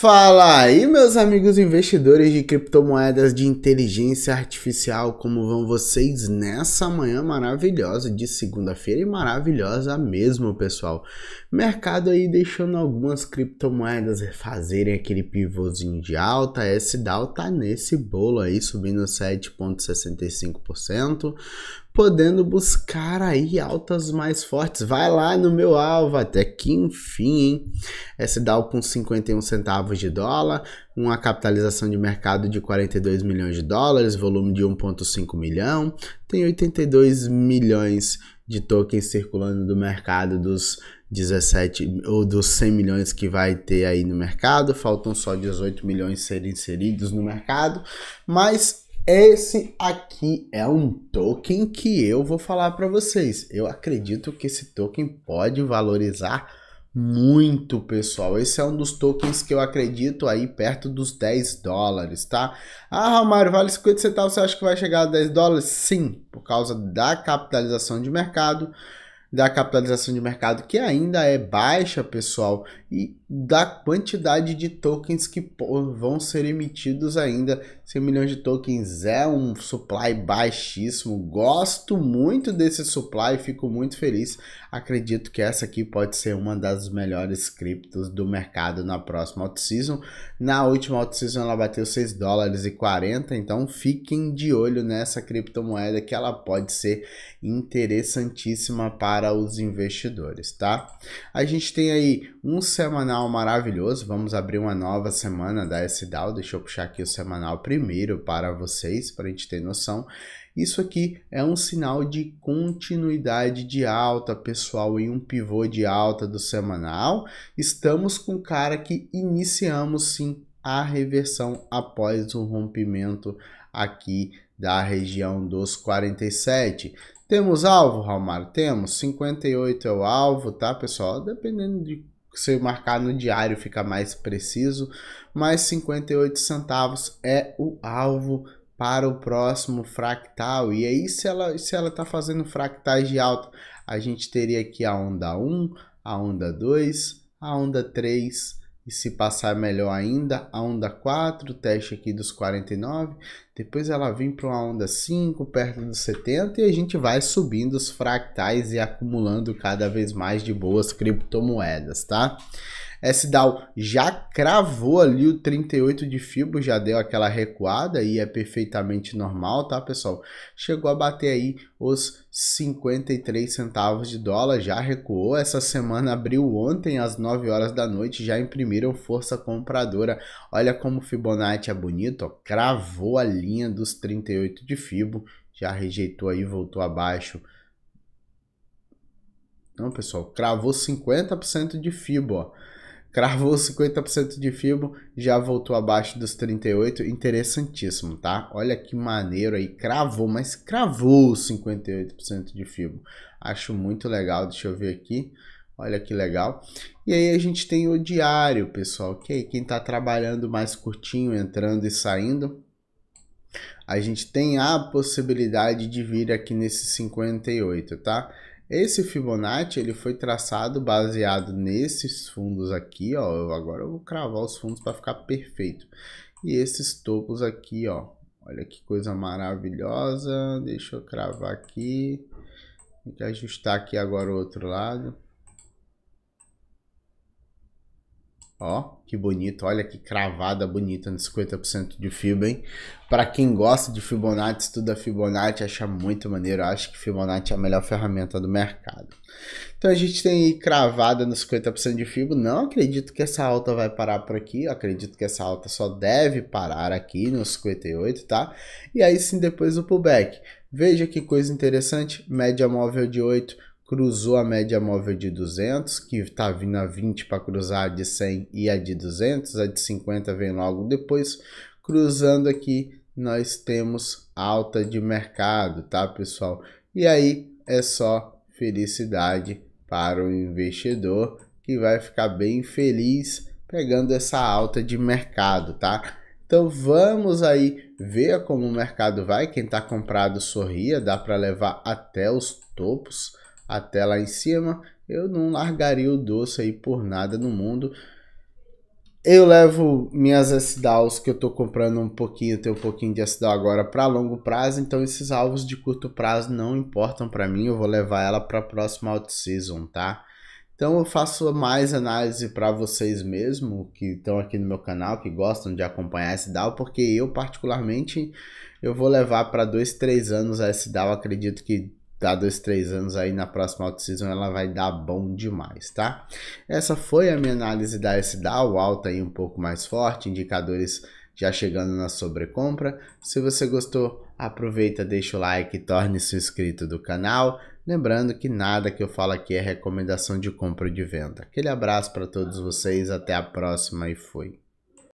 Fala aí, meus amigos investidores de criptomoedas de inteligência artificial, como vão vocês nessa manhã maravilhosa de segunda-feira e maravilhosa mesmo, pessoal? Mercado aí deixando algumas criptomoedas fazerem aquele pivôzinho de alta, essa dao tá nesse bolo aí, subindo 7,65% podendo buscar aí altas mais fortes. Vai lá no meu alvo, até que enfim, hein? DAO com 51 centavos centavos de dólar, uma capitalização de mercado de 42 milhões de dólares, volume de 1.5 milhão, tem 82 milhões de tokens circulando do mercado dos 17 ou dos 100 milhões que vai ter aí no mercado, faltam só 18 milhões serem inseridos no mercado, mas esse aqui é um token que eu vou falar para vocês. Eu acredito que esse token pode valorizar muito, pessoal. Esse é um dos tokens que eu acredito aí perto dos 10 dólares, tá? Ah, Romário, vale 50 centavos, você acha que vai chegar a 10 dólares? Sim, por causa da capitalização de mercado, da capitalização de mercado que ainda é baixa, pessoal, e da quantidade de tokens que vão ser emitidos ainda. 100 milhões de tokens é um supply baixíssimo. Gosto muito desse supply, fico muito feliz. Acredito que essa aqui pode ser uma das melhores criptos do mercado na próxima season Na última season ela bateu 6 dólares e 40, então fiquem de olho nessa criptomoeda que ela pode ser interessantíssima para os investidores, tá? A gente tem aí um semanal semanal maravilhoso. Vamos abrir uma nova semana da SDAO. Deixa eu puxar aqui o semanal primeiro para vocês, para a gente ter noção. Isso aqui é um sinal de continuidade de alta, pessoal, em um pivô de alta do semanal. Estamos com cara que iniciamos sim a reversão após o rompimento aqui da região dos 47. Temos alvo, Mar? Temos. 58 é o alvo, tá, pessoal? Dependendo de se marcar no diário fica mais preciso, mas 58 centavos é o alvo para o próximo fractal. E aí se ela se ela tá fazendo fractais de alta, a gente teria aqui a onda 1, a onda 2, a onda 3, e se passar melhor ainda, a onda 4, teste aqui dos 49. Depois ela vem para uma onda 5, perto dos 70. E a gente vai subindo os fractais e acumulando cada vez mais de boas criptomoedas, tá? S-Dow já cravou ali o 38 de Fibo, já deu aquela recuada e é perfeitamente normal, tá, pessoal? Chegou a bater aí os 53 centavos de dólar, já recuou essa semana, abriu ontem às 9 horas da noite, já imprimiram força compradora. Olha como o Fibonacci é bonito, ó, cravou a linha dos 38 de Fibo, já rejeitou aí, voltou abaixo. Não, pessoal, cravou 50% de FIBO, ó. Cravou 50% de FIBO, já voltou abaixo dos 38, interessantíssimo, tá? Olha que maneiro aí, cravou, mas cravou 58% de FIBO. Acho muito legal, deixa eu ver aqui. Olha que legal. E aí a gente tem o diário, pessoal, que aí quem está trabalhando mais curtinho, entrando e saindo, a gente tem a possibilidade de vir aqui nesse 58, tá? Esse Fibonacci ele foi traçado baseado nesses fundos aqui, ó. agora eu vou cravar os fundos para ficar perfeito. E esses topos aqui, ó. Olha que coisa maravilhosa. Deixa eu cravar aqui. Tem que ajustar aqui agora o outro lado. Ó, que bonito, olha que cravada bonita nos 50% de fibra, hein? Para quem gosta de Fibonacci, estuda Fibonacci, acha muito maneiro, acho que Fibonacci é a melhor ferramenta do mercado. Então a gente tem aí cravada nos 50% de fibra, não acredito que essa alta vai parar por aqui, Eu acredito que essa alta só deve parar aqui nos 58, tá? E aí sim depois o pullback. Veja que coisa interessante, média móvel de 8, cruzou a média móvel de 200, que está vindo a 20 para cruzar a de 100 e a de 200, a de 50 vem logo depois. Cruzando aqui, nós temos alta de mercado, tá pessoal? E aí é só felicidade para o investidor que vai ficar bem feliz pegando essa alta de mercado, tá? Então vamos aí ver como o mercado vai. Quem está comprado sorria, dá para levar até os topos até lá em cima, eu não largaria o doce aí por nada no mundo. Eu levo minhas SDAOs que eu tô comprando um pouquinho, tenho um pouquinho de SDAO agora para longo prazo, então esses alvos de curto prazo não importam para mim, eu vou levar ela para a próxima out season, tá? Então eu faço mais análise para vocês mesmo que estão aqui no meu canal, que gostam de acompanhar esse DAO, porque eu particularmente eu vou levar para dois, três anos a DAO, acredito que dá dois, três anos aí na próxima auto season ela vai dar bom demais, tá? Essa foi a minha análise da SDAO, alta aí um pouco mais forte, indicadores já chegando na sobrecompra. Se você gostou, aproveita, deixa o like, torne-se inscrito do canal. Lembrando que nada que eu falo aqui é recomendação de compra ou de venda. Aquele abraço para todos vocês, até a próxima e fui.